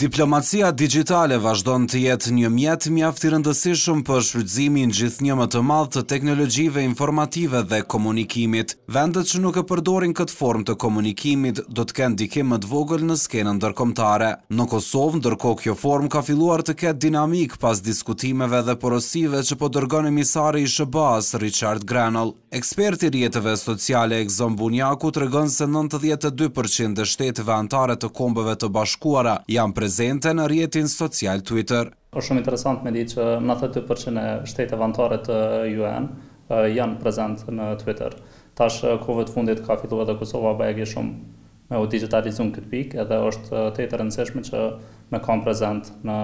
Diplomacia digitale vazhdon të jetë një mjet mjaft i rëndësishëm për shfrytëzimin gjithnjë një më të madh të teknologjive informative dhe komunikimit. Vendet që nuk e përdorin këtë formë të komunikimit do të kenë dikim më të vogël në skenën ndërkombëtare. Në Kosovë, ndërkohë kjo formë ka filluar të ketë dinamik pas diskutimeve dhe porosive që po dërgon emisari i SBA's Richard Grenell. Eksperti i rrjeteve sociale Ekzon Bunjaku tregon se 92% e shteteve anëtare të kombëve të bashkuara janë prezente në rjetin social Twitter. O shumë interesant me di që 92% e shtete vantare të UN janë prezent në Twitter. Tash kovët fundit ka fitu edhe Kosova bëjegi shumë me u digitalizun këtë pikë edhe është të të rëndësishme që me kam prezent në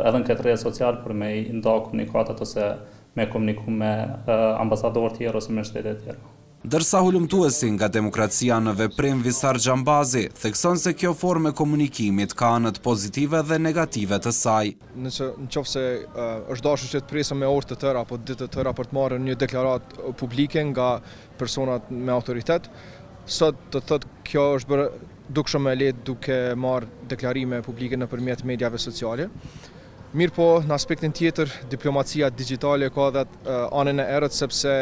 edhe në këtë rrje social për me i nda komunikatat ose me komunikum me ambasador tjerë ose me shtetet tjerë. Dërsa hulumtuesi nga demokracia në veprim Visar Gjambazi, thekson se kjo forme komunikimit ka anët pozitive dhe negative të saj. Në qofë se është dashë që të presë me orë të tëra, apo ditë të tëra për të marë një deklarat publike nga personat me autoritet, sot të thëtë kjo është bërë dukshëm e letë duke marë deklarime publike në përmjetë medjave sociale. Mirë po, në aspektin tjetër, diplomacia digitale ka dhe eh, anën e erët, sepse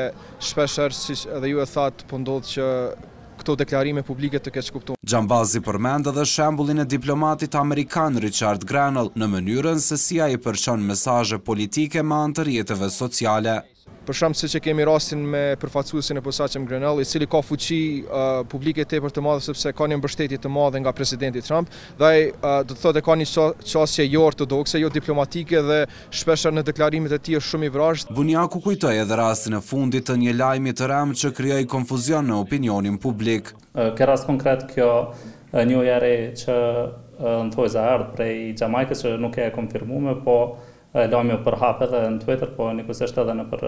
shpesher, si edhe ju e thatë, po ndodhë që këto deklarime publike të keqë kuptu. Gjambazi përmendë dhe shembulin e diplomatit Amerikan Richard Grenell në mënyrën se si a i përqon mesaje politike ma antërjetëve sociale për shumë se që kemi rastin me përfacusin e posaçëm Grenell, i cili ka fuqi uh, publike të e për të madhe, sepse ka një mbështetit të madhe nga presidenti Trump, dhe uh, do të thot e ka një qasje jo ortodokse, jo diplomatike dhe shpesh në deklarimit e ti është shumë i vrajsh. Vunjaku kujtoj edhe rastin e fundit të një lajmi të remë që krijoi konfuzion në opinionin publik. Uh, Kë rast konkret kjo një jare që në thoi zahardë prej Gjamajkës që nuk e konfirmume, po e lajmi për përhap edhe në Twitter, po një kusisht edhe në për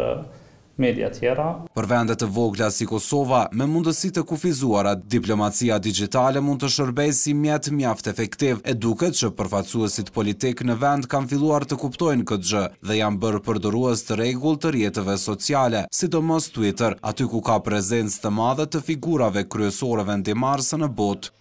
media tjera. Për vendet të vogla si Kosova, me mundësi të kufizuara, diplomacia digitale mund të shërbej si mjetë mjaft efektiv, e që përfacuesit politik në vend kam filuar të kuptojnë këtë gjë dhe jam bërë përdoruas të regull të rjetëve sociale, si të mos Twitter, aty ku ka prezencë të madhe të figurave kryesoreve në dimarsë në botë.